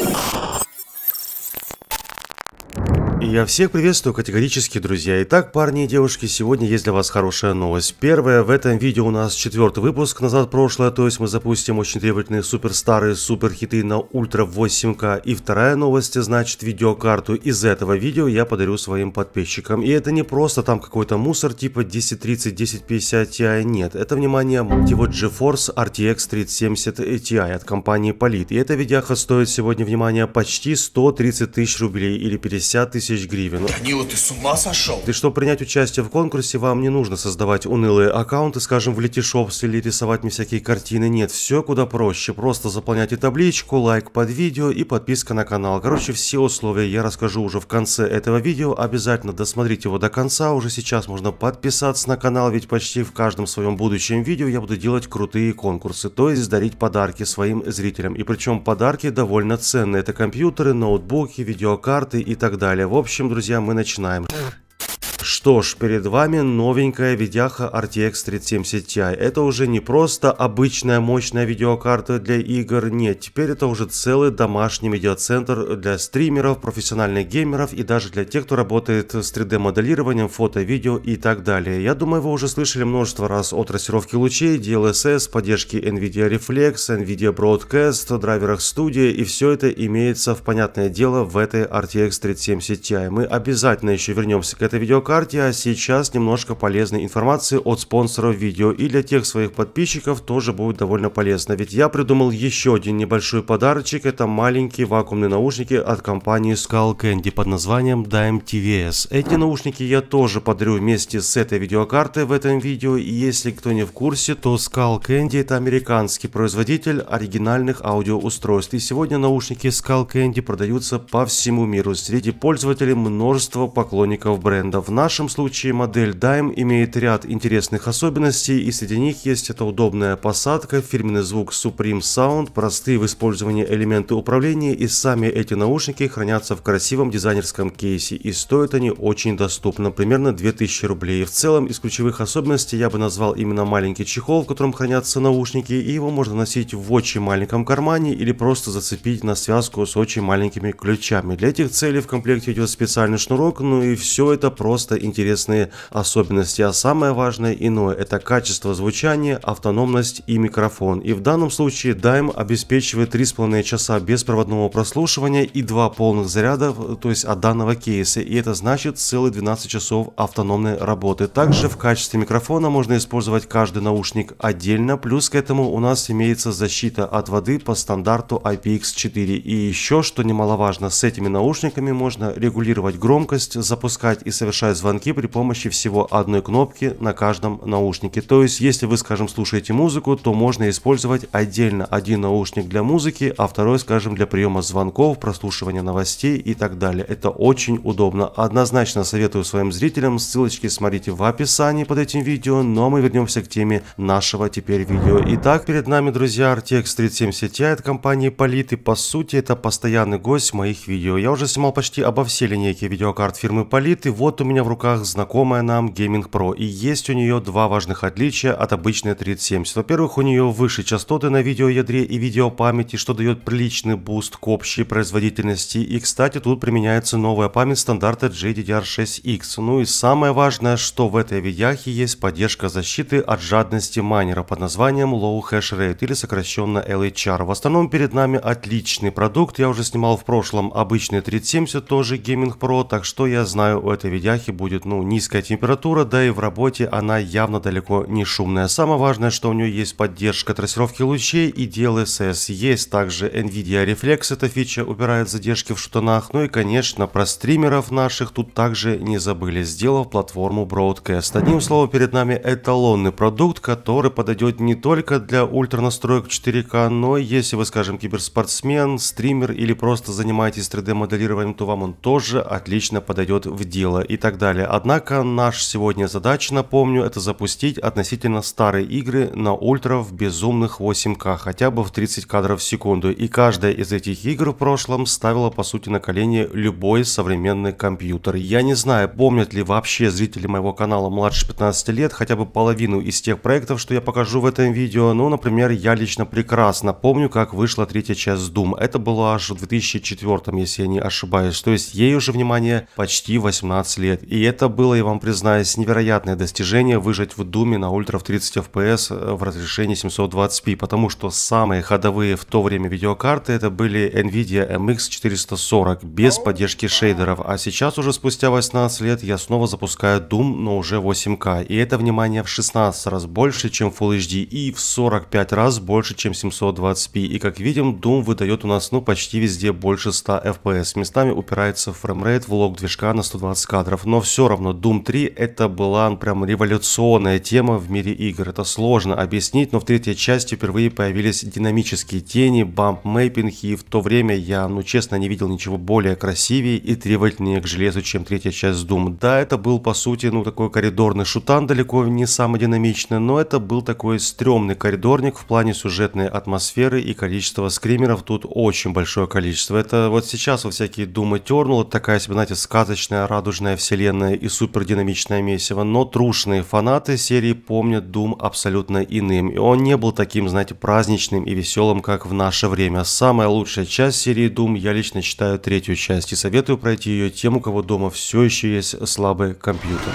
Oh. Я всех приветствую категорически, друзья. Итак, парни и девушки, сегодня есть для вас хорошая новость. Первое, в этом видео у нас четвертый выпуск «Назад в прошлое», то есть мы запустим очень требовательные суперстарые суперхиты на ультра 8К. И вторая новость, значит, видеокарту из этого видео я подарю своим подписчикам. И это не просто там какой-то мусор типа 1030, 1050 Ti, нет. Это, внимание, его GeForce RTX 3070 Ti от компании Polit. И эта видеоха стоит сегодня, внимание, почти 130 тысяч рублей или 50 тысяч тысяч гривен. Данила, ты с ума сошел? И чтобы принять участие в конкурсе, вам не нужно создавать унылые аккаунты, скажем, в Letyshops или рисовать мне всякие картины. Нет, все куда проще. Просто заполняйте табличку, лайк под видео и подписка на канал. Короче, все условия я расскажу уже в конце этого видео. Обязательно досмотрите его до конца. Уже сейчас можно подписаться на канал, ведь почти в каждом своем будущем видео я буду делать крутые конкурсы, то есть дарить подарки своим зрителям. И причем подарки довольно ценные. Это компьютеры, ноутбуки, видеокарты и так далее. В общем, общем, друзья, мы начинаем. Что ж, перед вами новенькая видяха RTX 3070 Ti. Это уже не просто обычная мощная видеокарта для игр, нет, теперь это уже целый домашний медиацентр для стримеров, профессиональных геймеров и даже для тех, кто работает с 3D-моделированием, фото, видео и так далее. Я думаю, вы уже слышали множество раз о трассировке лучей, DLSS, поддержке NVIDIA Reflex, NVIDIA Broadcast, драйверах студии, и все это имеется в понятное дело в этой RTX 3070 Ti. Мы обязательно еще вернемся к этой видеокарте, карте, а сейчас немножко полезной информации от спонсоров видео и для тех своих подписчиков тоже будет довольно полезно. Ведь я придумал еще один небольшой подарочек, это маленькие вакуумные наушники от компании Skull Candy под названием Dime TVS. Эти наушники я тоже подарю вместе с этой видеокартой в этом видео и если кто не в курсе, то Skull Candy это американский производитель оригинальных аудиоустройств и сегодня наушники Skull Candy продаются по всему миру. Среди пользователей множество поклонников брендов нашем случае модель Dime имеет ряд интересных особенностей, и среди них есть эта удобная посадка, фирменный звук Supreme Sound, простые в использовании элементы управления, и сами эти наушники хранятся в красивом дизайнерском кейсе, и стоят они очень доступно, примерно 2000 рублей. В целом, из ключевых особенностей я бы назвал именно маленький чехол, в котором хранятся наушники, и его можно носить в очень маленьком кармане или просто зацепить на связку с очень маленькими ключами. Для этих целей в комплекте идет специальный шнурок, ну и все это просто просто интересные особенности, а самое важное иное – это качество звучания, автономность и микрофон. И в данном случае Dime обеспечивает 3,5 часа беспроводного прослушивания и 2 полных заряда, то есть от данного кейса, и это значит целых 12 часов автономной работы. Также в качестве микрофона можно использовать каждый наушник отдельно, плюс к этому у нас имеется защита от воды по стандарту IPX4. И еще, что немаловажно, с этими наушниками можно регулировать громкость, запускать и совершать звонки при помощи всего одной кнопки на каждом наушнике. То есть, если вы, скажем, слушаете музыку, то можно использовать отдельно один наушник для музыки, а второй, скажем, для приема звонков, прослушивания новостей и так далее. Это очень удобно. Однозначно советую своим зрителям, ссылочки смотрите в описании под этим видео, но ну, а мы вернемся к теме нашего теперь видео. Итак, перед нами, друзья, RTX 3070 Ti от компании Polit, и по сути это постоянный гость моих видео. Я уже снимал почти обо все линейки видеокарт фирмы Polit, и вот у меня в руках знакомая нам Gaming Pro, и есть у нее два важных отличия от обычной 3070. Во-первых, у нее выше частоты на видеоядре и видеопамяти, что дает приличный буст к общей производительности. И, кстати, тут применяется новая память стандарта GDDR6X. Ну и самое важное, что в этой видяхе есть поддержка защиты от жадности майнера под названием Low Hash Rate или сокращенно LHR. В основном перед нами отличный продукт, я уже снимал в прошлом обычный 3070, тоже Gaming Pro, так что я знаю у этой видяхи будет ну, низкая температура, да и в работе она явно далеко не шумная. Самое важное, что у нее есть поддержка трассировки лучей и DLSS. Есть также NVIDIA Reflex, эта фича убирает задержки в шутанах. Ну и, конечно, про стримеров наших тут также не забыли, сделав платформу Broadcast. Одним словом, перед нами эталонный продукт, который подойдет не только для ультранастроек 4К, но если вы, скажем, киберспортсмен, стример или просто занимаетесь 3D-моделированием, то вам он тоже отлично подойдет в дело. И тогда далее. Однако наш сегодня задача, напомню, это запустить относительно старые игры на ультра в безумных 8К, хотя бы в 30 кадров в секунду. И каждая из этих игр в прошлом ставила по сути на колени любой современный компьютер. Я не знаю, помнят ли вообще зрители моего канала младше 15 лет хотя бы половину из тех проектов, что я покажу в этом видео. Ну, например, я лично прекрасно помню, как вышла третья часть Doom. Это было аж в 2004, если я не ошибаюсь. То есть ей уже, внимание, почти 18 лет. И и это было, я вам признаюсь, невероятное достижение выжать в Думе на ультра в 30 FPS э, в разрешении 720p, потому что самые ходовые в то время видеокарты это были Nvidia MX 440 без поддержки шейдеров, а сейчас уже спустя 18 лет я снова запускаю Doom, но уже 8К, и это, внимание, в 16 раз больше, чем Full HD и в 45 раз больше, чем 720p, и как видим, Doom выдает у нас ну почти везде больше 100 FPS, местами упирается в фреймрейт в лог движка на 120 кадров, но все равно Doom 3 это была ну, прям революционная тема в мире игр. Это сложно объяснить, но в третьей части впервые появились динамические тени, бамп мейпинг, и в то время я, ну честно, не видел ничего более красивее и требовательнее к железу, чем третья часть Doom. Да, это был по сути, ну такой коридорный шутан, далеко не самый динамичный, но это был такой стрёмный коридорник в плане сюжетной атмосферы и количества скримеров тут очень большое количество. Это вот сейчас во всякие Doom Eternal, такая себе, знаете, сказочная радужная вселенная атмосферное и супердинамичное месиво, но трушные фанаты серии помнят Doom абсолютно иным, и он не был таким, знаете, праздничным и веселым, как в наше время. Самая лучшая часть серии Doom я лично считаю третью часть и советую пройти ее тем, у кого дома все еще есть слабый компьютер.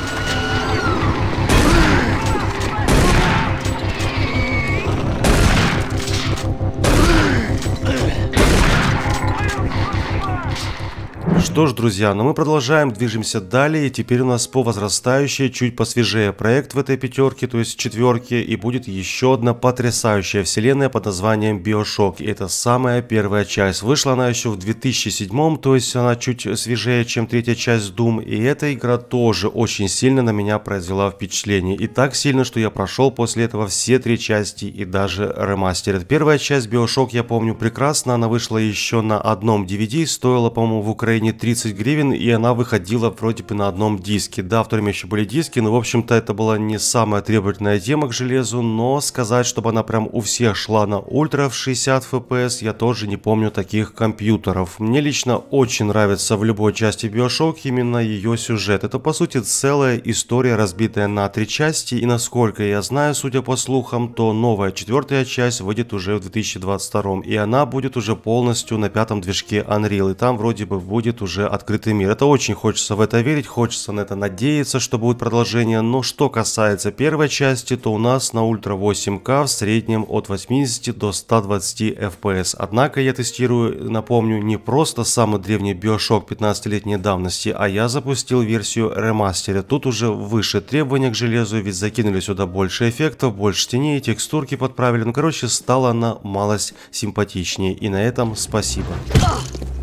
Что ж, друзья, но ну мы продолжаем, движемся далее. И теперь у нас по возрастающей, чуть посвежее проект в этой пятерке, то есть четверке. И будет еще одна потрясающая вселенная под названием Bioshock. И это самая первая часть. Вышла она еще в 2007, то есть она чуть свежее, чем третья часть Doom. И эта игра тоже очень сильно на меня произвела впечатление. И так сильно, что я прошел после этого все три части и даже ремастер. Первая часть Bioshock я помню прекрасно. Она вышла еще на одном DVD, стоила, по-моему, в Украине 30 гривен, и она выходила вроде бы на одном диске. Да, в то время еще были диски, но, в общем-то, это была не самая требовательная тема к железу, но сказать, чтобы она прям у всех шла на ультра в 60 FPS, я тоже не помню таких компьютеров. Мне лично очень нравится в любой части Bioshock именно ее сюжет. Это, по сути, целая история, разбитая на три части, и насколько я знаю, судя по слухам, то новая четвертая часть выйдет уже в 2022, и она будет уже полностью на пятом движке Unreal, и там вроде бы будет уже уже открытый мир. Это очень хочется в это верить, хочется на это надеяться, что будет продолжение. Но что касается первой части, то у нас на Ультра 8К в среднем от 80 до 120 FPS. Однако я тестирую, напомню, не просто самый древний Bioshock 15-летней давности, а я запустил версию ремастера. Тут уже выше требования к железу, ведь закинули сюда больше эффектов, больше теней, текстурки подправили. Ну, короче, стала она малость симпатичнее. И на этом спасибо.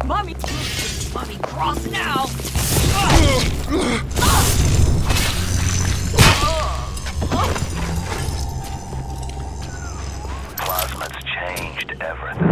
Мамить! Cross now!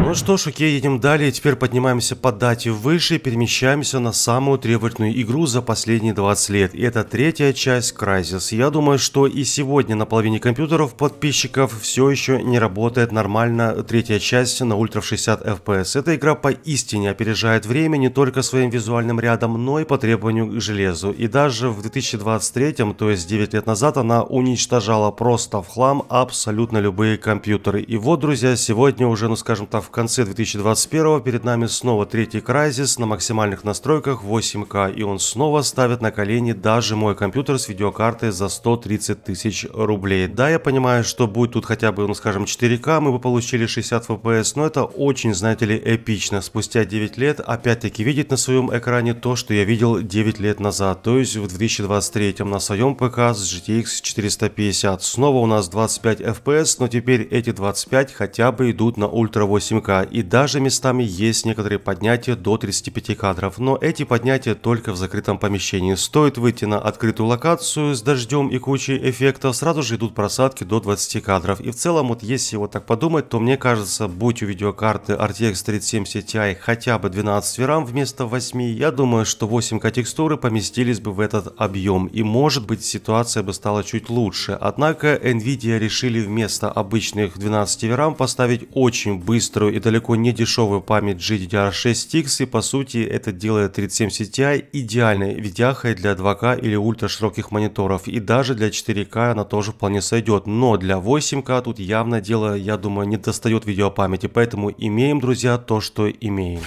Ну что ж, окей, едем далее. Теперь поднимаемся по дате выше и перемещаемся на самую требовательную игру за последние 20 лет. И это третья часть Crysis. Я думаю, что и сегодня на половине компьютеров подписчиков все еще не работает нормально третья часть на ультра в 60 FPS. Эта игра поистине опережает время не только своим визуальным рядом, но и по требованию к железу. И даже в 2023, то есть 9 лет назад, она уничтожала просто в хлам абсолютно любые компьютеры. И вот, друзья, сегодня уже, ну скажем так, в конце 2021 перед нами снова третий Crysis на максимальных настройках 8К, и он снова ставит на колени даже мой компьютер с видеокартой за 130 тысяч рублей. Да, я понимаю, что будет тут хотя бы, ну скажем, 4К, мы бы получили 60 FPS, но это очень, знаете ли, эпично. Спустя 9 лет опять-таки видеть на своем экране то, что я видел 9 лет назад, то есть в 2023 на своем ПК с GTX 450. Снова у нас 25 FPS, но теперь эти 25 хотя бы идут на ультра 8K рука, и даже местами есть некоторые поднятия до 35 кадров, но эти поднятия только в закрытом помещении. Стоит выйти на открытую локацию с дождем и кучей эффектов, сразу же идут просадки до 20 кадров. И в целом, вот если вот так подумать, то мне кажется, будь у видеокарты RTX 3070 Ti хотя бы 12 RAM вместо 8, я думаю, что 8К текстуры поместились бы в этот объем, и может быть ситуация бы стала чуть лучше. Однако Nvidia решили вместо обычных 12 RAM поставить очень быструю и далеко не дешевую память GDDR6X, и по сути это делает 37 Ti идеальной видяхой для 2К или ультрашироких мониторов, и даже для 4К она тоже вполне сойдет, но для 8К тут явно дело, я думаю, не достает видеопамяти, поэтому имеем, друзья, то, что имеем.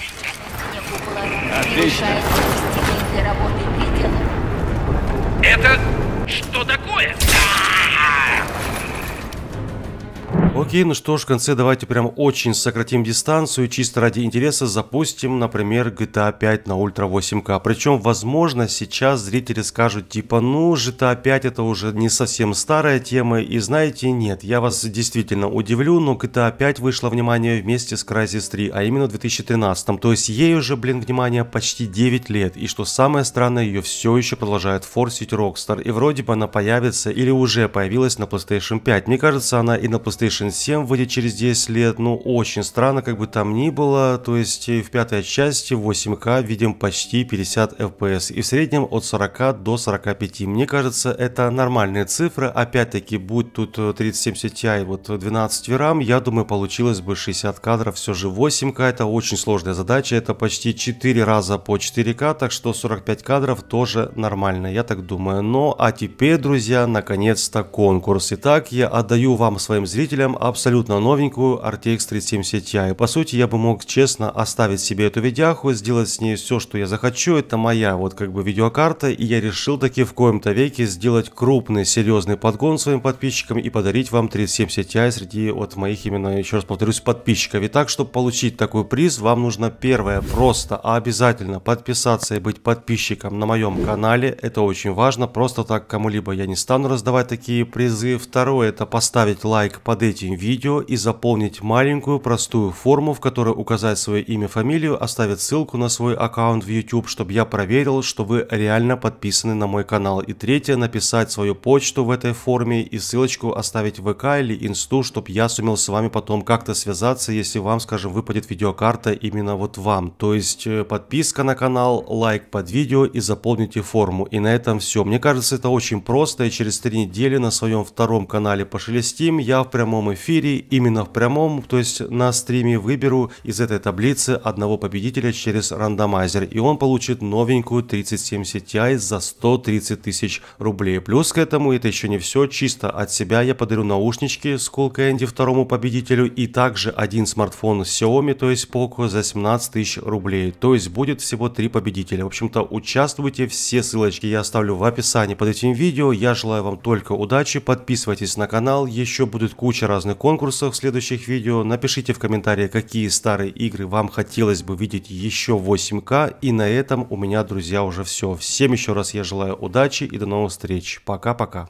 Отлично. Это что такое? Окей, ну что ж, в конце давайте прям очень сократим дистанцию. Чисто ради интереса запустим, например, GTA 5 на Ultra 8 k Причем, возможно, сейчас зрители скажут, типа, ну, GTA 5 это уже не совсем старая тема. И знаете, нет, я вас действительно удивлю, но GTA 5 вышла, внимание, вместе с Crysis 3, а именно в 2013. То есть ей уже, блин, внимание, почти 9 лет. И что самое странное, ее все еще продолжает форсить Rockstar. И вроде бы она появится или уже появилась на PlayStation 5. Мне кажется, она и на PlayStation 7 выйдет через 10 лет, ну очень странно, как бы там ни было, то есть э, в пятой части 8К видим почти 50 FPS и в среднем от 40 до 45. Мне кажется, это нормальные цифры, опять-таки, будь тут 3070 э, Ti, вот 12 э, RAM, я думаю, получилось бы 60 кадров, все же 8К это очень сложная задача, это почти 4 раза по 4К, так что 45 кадров тоже нормально, я так думаю. Но, ну, а теперь, друзья, наконец-то конкурс. Итак, я отдаю вам, своим зрителям, абсолютно новенькую RTX 3070 Ti. по сути я бы мог честно оставить себе эту видяху, сделать с ней все, что я захочу. Это моя вот как бы видеокарта. И я решил таки в коем-то веке сделать крупный серьезный подгон своим подписчикам и подарить вам 3070 Ti а среди вот моих именно, еще раз повторюсь, подписчиков. Итак, чтобы получить такой приз, вам нужно первое просто, а обязательно подписаться и быть подписчиком на моем канале. Это очень важно. Просто так кому-либо я не стану раздавать такие призы. Второе это поставить лайк под этим очень видео и заполнить маленькую простую форму, в которой указать свое имя, фамилию, оставить ссылку на свой аккаунт в YouTube, чтобы я проверил, что вы реально подписаны на мой канал. И третье, написать свою почту в этой форме и ссылочку оставить в ВК или инсту, чтобы я сумел с вами потом как-то связаться, если вам, скажем, выпадет видеокарта именно вот вам. То есть э, подписка на канал, лайк под видео и заполните форму. И на этом все. Мне кажется, это очень просто и через три недели на своем втором канале Пошелестим я в прямом эфире эфире, именно в прямом, то есть на стриме, выберу из этой таблицы одного победителя через рандомайзер, и он получит новенькую 3070 Ti за 130 тысяч рублей. Плюс к этому, это еще не все, чисто от себя я подарю наушнички Skull Candy второму победителю и также один смартфон Xiaomi, то есть Poco, за 17 тысяч рублей. То есть будет всего три победителя. В общем-то, участвуйте, все ссылочки я оставлю в описании под этим видео. Я желаю вам только удачи, подписывайтесь на канал, еще будет куча разных возможных конкурсах в следующих видео. Напишите в комментарии, какие старые игры вам хотелось бы видеть еще 8К. И на этом у меня, друзья, уже все. Всем еще раз я желаю удачи и до новых встреч. Пока-пока.